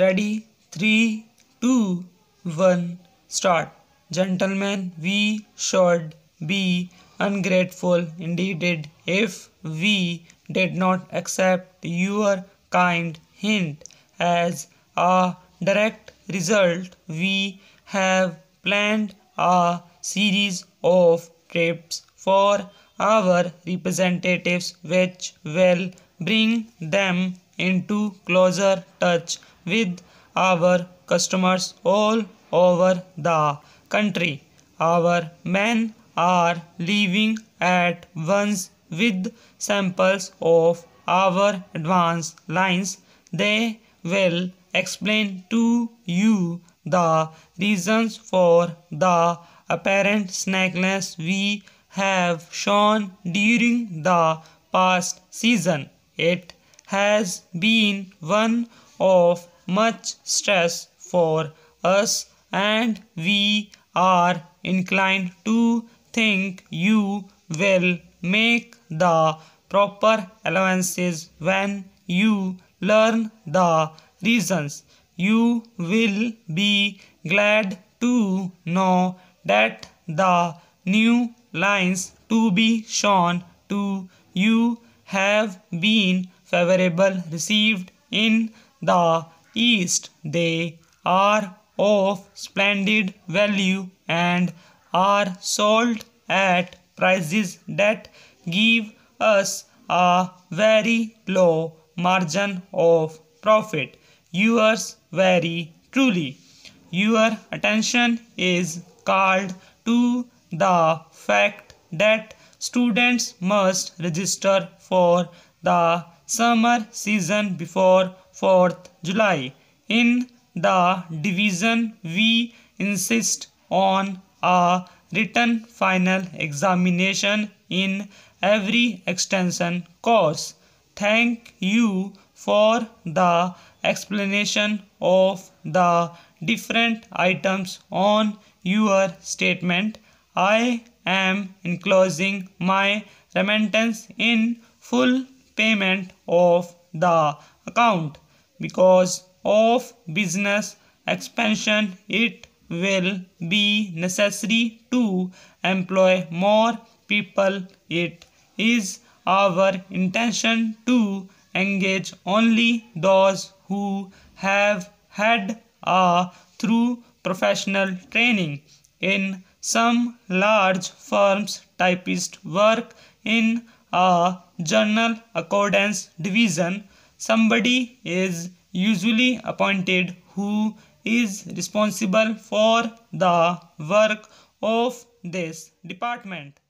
Ready? 3, 2, 1, start. Gentlemen, we should be ungrateful indeed if we did not accept your kind hint. As a direct result, we have planned a series of trips for our representatives which will bring them into closer touch with our customers all over the country. Our men are leaving at once with samples of our advanced lines. They will explain to you the reasons for the apparent slackness we have shown during the past season. It has been one of much stress for us and we are inclined to think you will make the proper allowances when you learn the reasons. You will be glad to know that the new lines to be shown to you have been favorable received in the East. They are of splendid value and are sold at prices that give us a very low margin of profit. Yours very truly. Your attention is called to the fact that students must register for the summer season before 4th July. In the division, we insist on a written final examination in every extension course. Thank you for the explanation of the different items on your statement. I am enclosing my remittance in full payment of the account because of business expansion it will be necessary to employ more people it is our intention to engage only those who have had a through professional training in some large firms typist work in a journal accordance division, somebody is usually appointed who is responsible for the work of this department.